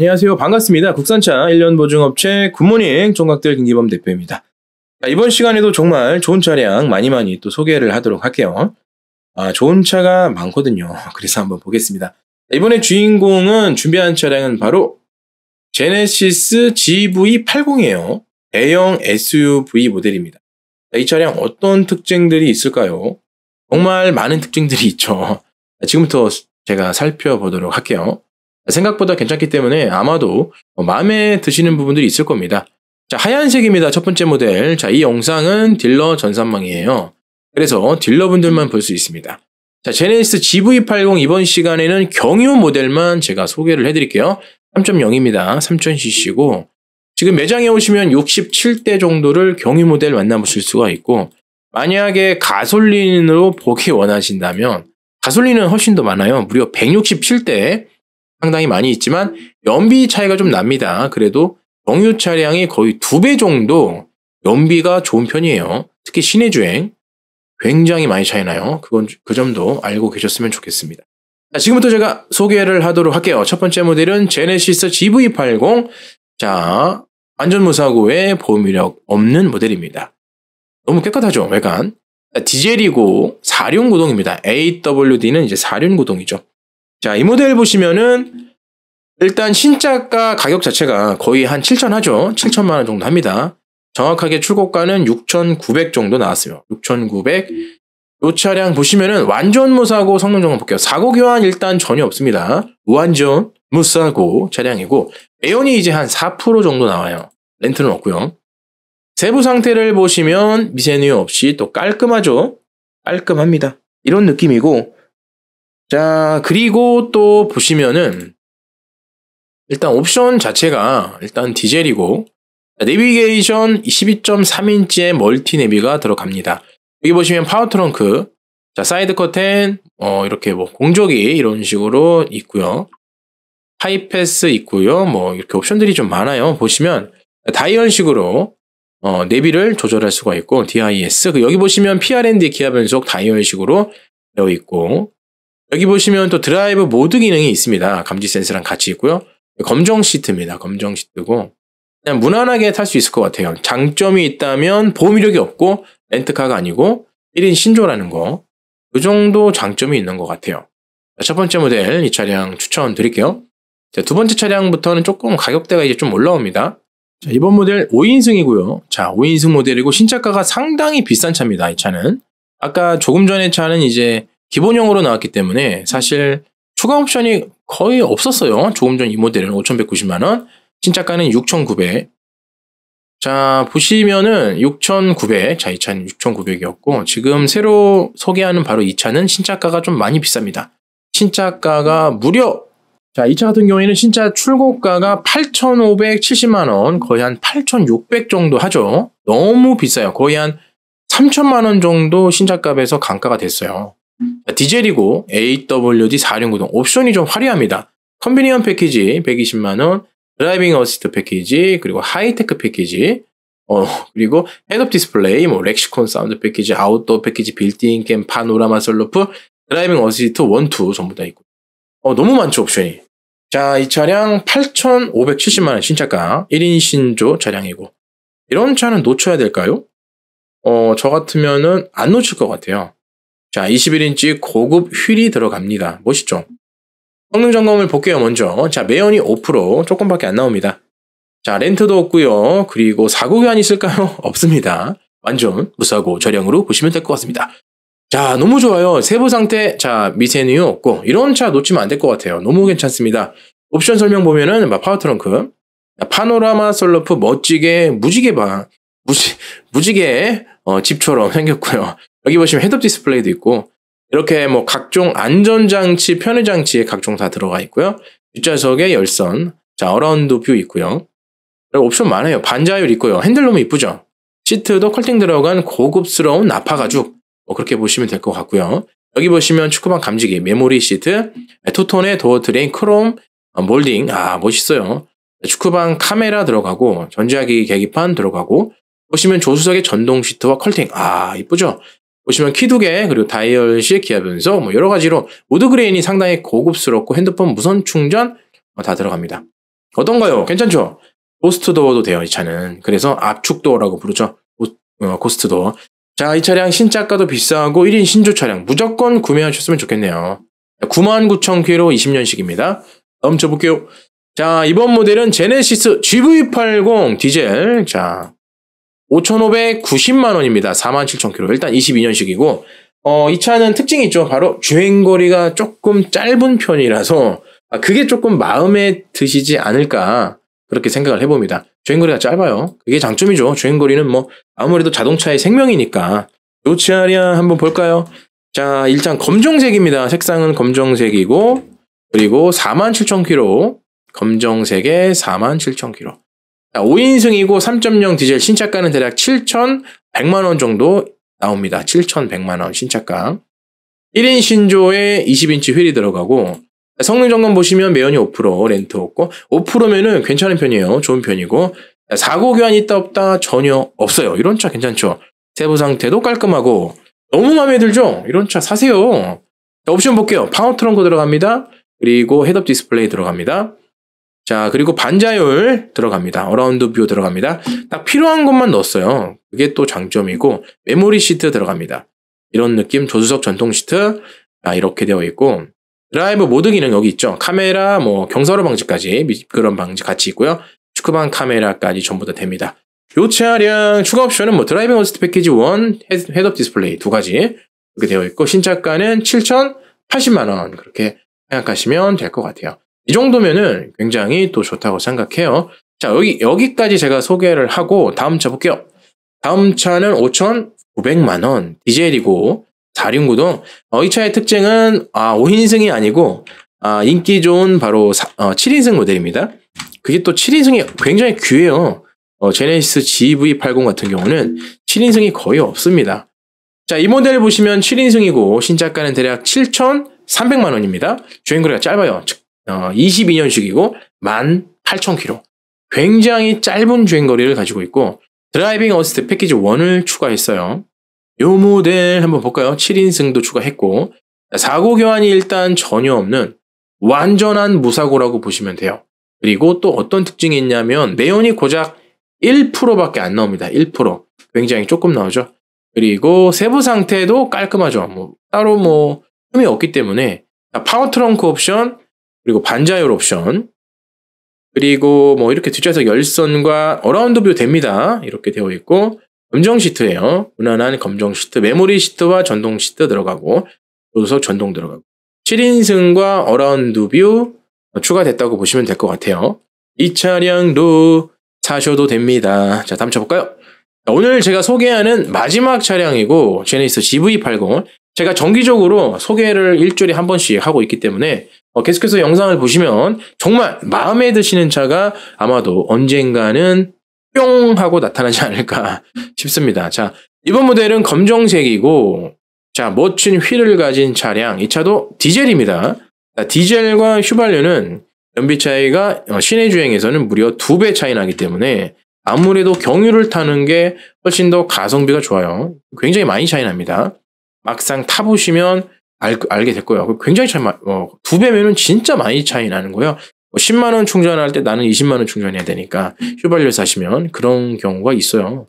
안녕하세요. 반갑습니다. 국산차 1년 보증업체 굿모닝 종각들 김기범 대표입니다. 이번 시간에도 정말 좋은 차량 많이 많이 또 소개를 하도록 할게요. 아, 좋은 차가 많거든요. 그래서 한번 보겠습니다. 이번에 주인공은 준비한 차량은 바로 제네시스 GV80이에요. 대형 SUV 모델입니다. 이 차량 어떤 특징들이 있을까요? 정말 많은 특징들이 있죠. 지금부터 제가 살펴보도록 할게요. 생각보다 괜찮기 때문에 아마도 마음에 드시는 부분들이 있을 겁니다. 자, 하얀색입니다. 첫 번째 모델. 자, 이 영상은 딜러 전산망이에요. 그래서 딜러분들만 볼 수 있습니다. 자, 제네시스 GV80 이번 시간에는 경유 모델만 제가 소개를 해드릴게요. 3.0입니다. 3000cc고 지금 매장에 오시면 67대 정도를 경유 모델 만나보실 수가 있고 만약에 가솔린으로 보기 원하신다면 가솔린은 훨씬 더 많아요. 무려 167대 상당히 많이 있지만 연비 차이가 좀 납니다. 그래도 경유 차량이 거의 두 배 정도 연비가 좋은 편이에요. 특히 시내 주행 굉장히 많이 차이나요. 그건 그 점도 알고 계셨으면 좋겠습니다. 자, 지금부터 제가 소개를 하도록 할게요. 첫 번째 모델은 제네시스 GV80. 자, 완전 무사고에 보험이력 없는 모델입니다. 너무 깨끗하죠, 외관. 디젤이고 4륜 구동입니다. AWD는 이제 4륜 구동이죠. 자, 이 모델 보시면은 일단 신작가 가격 자체가 거의 한 7천 하죠. 7천만 원 정도 합니다. 정확하게 출고가는 6,900 정도 나왔어요. 6,900. 이 차량 보시면은 완전 무사고 성능 점검 볼게요. 사고 교환 일단 전혀 없습니다. 완전 무사고 차량이고 에온이 이제 한 4% 정도 나와요. 렌트는 없고요. 세부 상태를 보시면 미세누 없이 또 깔끔하죠. 깔끔합니다. 이런 느낌이고 자, 그리고 또 보시면은 일단 옵션 자체가 일단 디젤이고 내비게이션 2 2 3인치의 멀티 내비가 들어갑니다. 여기 보시면 파워 트렁크, 자 사이드 커튼, 어, 이렇게 뭐 공조기 이런 식으로 있고요. 하이패스 있고요. 뭐 이렇게 옵션들이 좀 많아요. 보시면 다이얼식으로 어, 내비를 조절할 수가 있고 DIS 그 여기 보시면 PRND 기아 변속 다이얼식으로 되어 있고 여기 보시면 또 드라이브 모드 기능이 있습니다. 감지 센스랑 같이 있고요. 검정 시트입니다. 검정 시트고 그냥 무난하게 탈 수 있을 것 같아요. 장점이 있다면 보호미력이 없고 렌트카가 아니고 1인 신조라는 거. 그 정도 장점이 있는 것 같아요. 첫 번째 모델 이 차량 추천드릴게요. 자, 두 번째 차량부터는 조금 가격대가 이제 좀 올라옵니다. 자, 이번 모델 5인승이고요. 자, 5인승 모델이고 신차가가 상당히 비싼 차입니다. 이 차는. 아까 조금 전에 차는 이제 기본형으로 나왔기 때문에 사실 추가 옵션이 거의 없었어요. 조금 전 이 모델은 5,190만원, 신차가는 6,900. 자, 보시면은 6,900. 자, 이 차는 6,900이었고, 지금 새로 소개하는 바로 이 차는 신차가가 좀 많이 비쌉니다. 신차가가 무려 자, 이 차 같은 경우에는 신짜 출고가가 8,570만원, 거의 한 8,600 정도 하죠. 너무 비싸요. 거의 한3 0 0 0만원 정도 신작값에서 강가가 됐어요. 디젤이고 AWD4690 옵션이 좀 화려합니다. 컨비니언 패키지 120만원, 드라이빙 어시스트 패키지, 그리고 하이테크 패키지, 어, 그리고 헤드업 디스플레이, 뭐 렉시콘 사운드 패키지, 아웃도어 패키지, 빌딩 캠, 파노라마 셀로프 드라이빙 어시스트 1, 2 전부 다 있고. 어, 너무 많죠, 옵션이. 자, 이 차량 8,570만원 신차가 1인 신조 차량이고. 이런 차는 놓쳐야 될까요? 어, 저 같으면은 안 놓칠 것 같아요. 자, 21인치 고급 휠이 들어갑니다. 멋있죠? 성능 점검을 볼게요, 먼저. 자, 매연이 5%, 조금밖에 안 나옵니다. 자, 렌트도 없고요. 그리고 사고 교환 있을까요? 없습니다. 완전 무사고 저량으로 보시면 될 것 같습니다. 자, 너무 좋아요. 세부 상태, 자, 미세뉴 없고, 이런 차 놓치면 안 될 것 같아요. 너무 괜찮습니다. 옵션 설명 보면은, 파워 트렁크, 파노라마 솔로프 멋지게, 무지개 방, 무지, 무지개, 어, 집처럼 생겼고요. 여기 보시면 헤드업 디스플레이도 있고 이렇게 뭐 각종 안전장치, 편의장치에 각종 다 들어가 있고요. 뒷좌석에 열선, 자 어라운드 뷰 있고요. 그리고 옵션 많아요. 반자율 있고요. 핸들 너무 이쁘죠? 시트도 컬팅 들어간 고급스러운 나파 가죽 뭐 그렇게 보시면 될 것 같고요. 여기 보시면 축구방 감지기, 메모리 시트, 투톤의 도어 트레인 크롬 어, 몰딩, 아 멋있어요. 축구방 카메라 들어가고 전자기 계기판 들어가고 보시면 조수석의 전동 시트와 컬팅, 아 이쁘죠? 보시면 키두개 그리고 다이얼식 기아 변속 뭐 여러 가지로 우드 그레인이 상당히 고급스럽고 핸드폰 무선 충전 어, 다 들어갑니다. 어떤가요? 괜찮죠? 고스트 도어도 돼요 이 차는. 그래서 압축 도어라고 부르죠. 어, 고스트 도어. 자, 이 차량 신차가도 비싸고 1인 신조 차량 무조건 구매하셨으면 좋겠네요. 99,000km 20년식입니다. 넘쳐볼게요. 자, 이번 모델은 제네시스 GV80 디젤. 자, 5,590만 원입니다. 47,000km. 일단 22년식이고 어, 이 차는 특징이 있죠. 바로 주행 거리가 조금 짧은 편이라서 아, 그게 조금 마음에 드시지 않을까 그렇게 생각을 해봅니다. 주행거리가 짧아요. 그게 장점이죠. 주행거리는 뭐 아무래도 자동차의 생명이니까. 노치아리아 한번 볼까요? 자, 일단 검정색입니다. 색상은 검정색이고 그리고 47,000km 검정색에 47,000km 5인승이고 3.0 디젤 신차가는 대략 7,100만원 정도 나옵니다. 7,100만원 신차가. 1인 신조에 20인치 휠이 들어가고, 성능 점검 보시면 매연이 5% 렌트 없고, 5%면은 괜찮은 편이에요. 좋은 편이고, 사고 교환 있다 없다 전혀 없어요. 이런 차 괜찮죠? 세부 상태도 깔끔하고, 너무 마음에 들죠? 이런 차 사세요. 자, 옵션 볼게요. 파워 트렁크 들어갑니다. 그리고 헤드업 디스플레이 들어갑니다. 자, 그리고 반자율 들어갑니다. 어라운드 뷰 들어갑니다. 딱 필요한 것만 넣었어요. 그게 또 장점이고 메모리 시트 들어갑니다. 이런 느낌 조수석 전통 시트 아, 이렇게 되어 있고 드라이브 모드 기능 여기 있죠. 카메라 뭐 경사로 방지까지 그런 방지 같이 있고요. 축구방 카메라까지 전부 다 됩니다. 요 차량 추가 옵션은 뭐 드라이빙 어스트 패키지 1, 헤드업 디스플레이 두 가지 이렇게 되어 있고 신차가는 7,080만 원 그렇게 생각하시면 될 것 같아요. 이 정도면은 굉장히 또 좋다고 생각해요. 자, 여기, 여기까지 제가 소개를 하고 다음 차 볼게요. 다음 차는 5,900만원 디젤이고 4 6 9동 어, 이 차의 특징은 아, 5인승이 아니고 아, 인기 좋은 바로 사, 어, 7인승 모델입니다. 그게 또 7인승이 굉장히 귀해요. 어, 제네시스 GV80 같은 경우는 7인승이 거의 없습니다. 자, 이 모델을 보시면 7인승이고 신작가는 대략 7,300만 원입니다. 주행거리가 짧아요. 즉 22년식이고 어, 18,000km. 굉장히 짧은 주행 거리를 가지고 있고 드라이빙 어시스트 패키지 1을 추가했어요. 요 모델 한번 볼까요? 7인승도 추가했고 사고 교환이 일단 전혀 없는 완전한 무사고라고 보시면 돼요. 그리고 또 어떤 특징이 있냐면 내연이 고작 1%밖에 안 나옵니다. 1% 굉장히 조금 나오죠. 그리고 세부 상태도 깔끔하죠. 뭐 따로 뭐 흠이 없기 때문에 파워 트렁크 옵션 그리고 반자율 옵션, 그리고 뭐 이렇게 뒷좌석 열선과 어라운드 뷰 됩니다. 이렇게 되어 있고 검정 시트예요. 무난한 검정 시트, 메모리 시트와 전동 시트 들어가고 조수석 전동 들어가고 7인승과 어라운드 뷰 추가됐다고 보시면 될 것 같아요. 이 차량도 사셔도 됩니다. 자, 다음 차 볼까요? 오늘 제가 소개하는 마지막 차량이고 제네시스 GV80 제가 정기적으로 소개를 일주일에 한 번씩 하고 있기 때문에 어, 계속해서 영상을 보시면 정말 마음에 드시는 차가 아마도 언젠가는 뿅 하고 나타나지 않을까 싶습니다. 자, 이번 모델은 검정색이고 자, 멋진 휠을 가진 차량. 이 차도 디젤입니다. 자, 디젤과 휘발유는 연비 차이가 어, 시내 주행에서는 무려 두 배 차이 나기 때문에 아무래도 경유를 타는 게 훨씬 더 가성비가 좋아요. 굉장히 많이 차이 납니다. 막상 타보시면 알, 알게 됐고요. 굉장히 차이, 어, 두 배면은 진짜 많이 차이 나는 거예요. 10만원 뭐 충전할 때 나는 20만원 충전해야 되니까 휴발유 사시면 그런 경우가 있어요.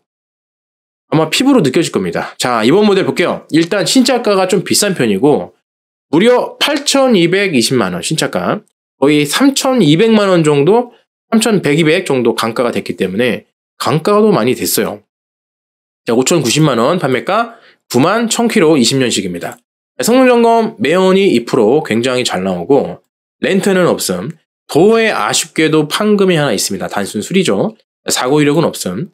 아마 피부로 느껴질 겁니다. 자, 이번 모델 볼게요. 일단 신차가가 좀 비싼 편이고 무려 8,220만원 신차가 거의 3,200만원 정도 3,100, 200 정도 강가가 됐기 때문에 강가도 많이 됐어요. 5,090만원 판매가 9만 1,000km 20년식입니다. 성능점검 매연이 2% 굉장히 잘 나오고 렌트는 없음. 도에 어 아쉽게도 판금이 하나 있습니다. 단순 수리죠. 사고 이력은 없음.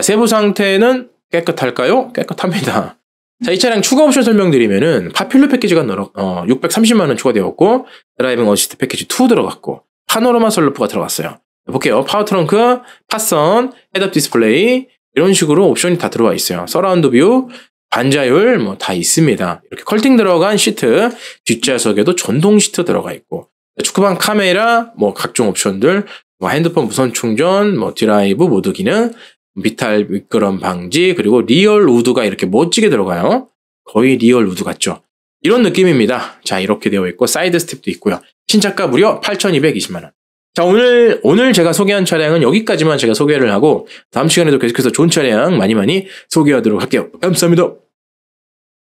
세부 상태는 깨끗할까요? 깨끗합니다. 자, 이 차량 추가 옵션 설명드리면은 파퓰러 패키지가 늘어, 어, 630만 원 추가되었고 드라이빙 어시스트 패키지 2 들어갔고 파노라마 솔루프가 들어갔어요. 볼게요. 파워 트렁크, 파선, 헤드업 디스플레이 이런 식으로 옵션이 다 들어와 있어요. 서라운드 뷰, 반자율 뭐 다 있습니다. 이렇게 컬팅 들어간 시트, 뒷좌석에도 전동 시트 들어가 있고 축구방 카메라, 뭐 각종 옵션들, 뭐 핸드폰 무선 충전, 뭐 드라이브 모드 기능, 비탈 미끄럼 방지, 그리고 리얼 우드가 이렇게 멋지게 들어가요. 거의 리얼 우드 같죠. 이런 느낌입니다. 자, 이렇게 되어 있고 사이드 스텝도 있고요. 신차가 무려 8,220만 원. 자, 오늘, 오늘 제가 소개한 차량은 여기까지만 제가 소개를 하고, 다음 시간에도 계속해서 좋은 차량 많이 많이 소개하도록 할게요. 감사합니다.